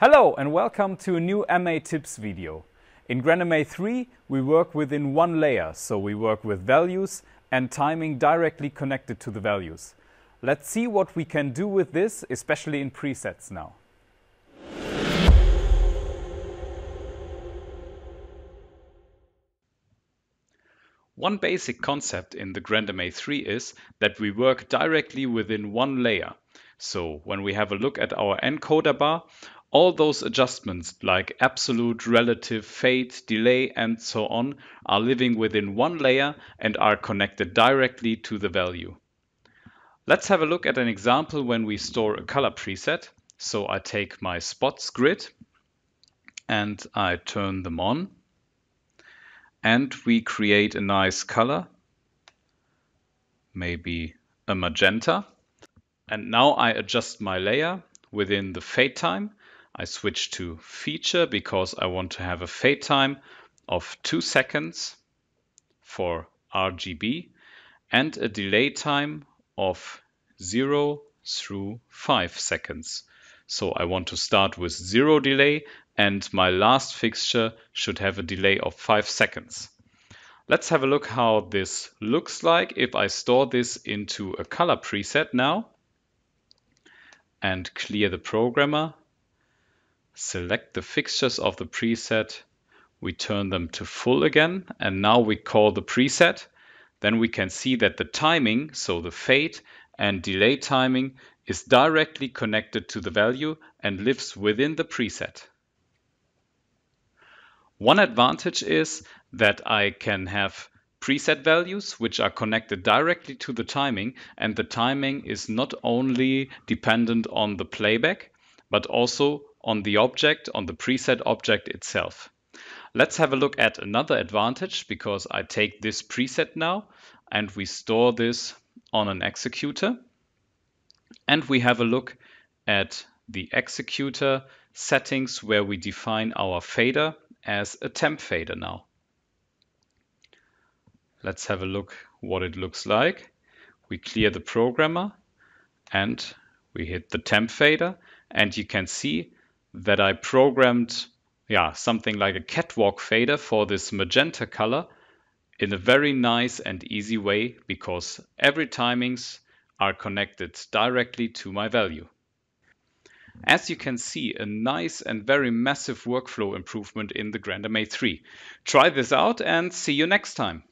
Hello and welcome to a new MA Tips video. In GranMA 3 we work within one layer, so we work with values and timing directly connected to the values. Let's see what we can do with this, especially in presets now. One basic concept in the GranMA 3 is that we work directly within one layer. So when we have a look at our encoder bar, all those adjustments, like absolute, relative, fade, delay, and so on, are living within one layer and are connected directly to the value. Let's have a look at an example when we store a color preset. So I take my spots grid and I turn them on and we create a nice color, maybe a magenta. And now I adjust my layer within the fade time I switch to feature because I want to have a fade time of two seconds for RGB and a delay time of zero through five seconds. So I want to start with zero delay and my last fixture should have a delay of five seconds. Let's have a look how this looks like if I store this into a color preset now and clear the programmer select the fixtures of the preset, we turn them to full again, and now we call the preset. Then we can see that the timing, so the fade and delay timing, is directly connected to the value and lives within the preset. One advantage is that I can have preset values which are connected directly to the timing and the timing is not only dependent on the playback but also on the object, on the preset object itself. Let's have a look at another advantage because I take this preset now and we store this on an executor. And we have a look at the executor settings where we define our fader as a temp fader now. Let's have a look what it looks like. We clear the programmer and we hit the temp fader and you can see that I programmed yeah, something like a catwalk fader for this magenta color in a very nice and easy way because every timings are connected directly to my value. As you can see, a nice and very massive workflow improvement in the grandma 3. Try this out and see you next time.